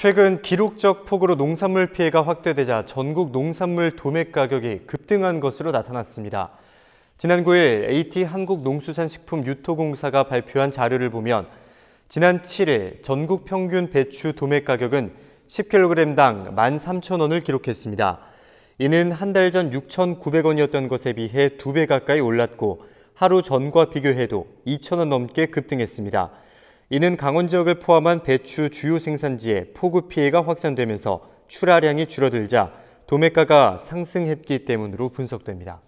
최근 기록적 폭우로 농산물 피해가 확대되자 전국 농산물 도매 가격이 급등한 것으로 나타났습니다. 지난 9일 AT 한국농수산식품유토공사가 발표한 자료를 보면 지난 7일 전국 평균 배추 도매 가격은 10kg당 13,000원을 기록했습니다. 이는 한 달 전 6,900원이었던 것에 비해 두 배 가까이 올랐고 하루 전과 비교해도 2,000원 넘게 급등했습니다. 이는 강원 지역을 포함한 배추 주요 생산지에 폭우 피해가 확산되면서 출하량이 줄어들자 도매가가 상승했기 때문으로 분석됩니다.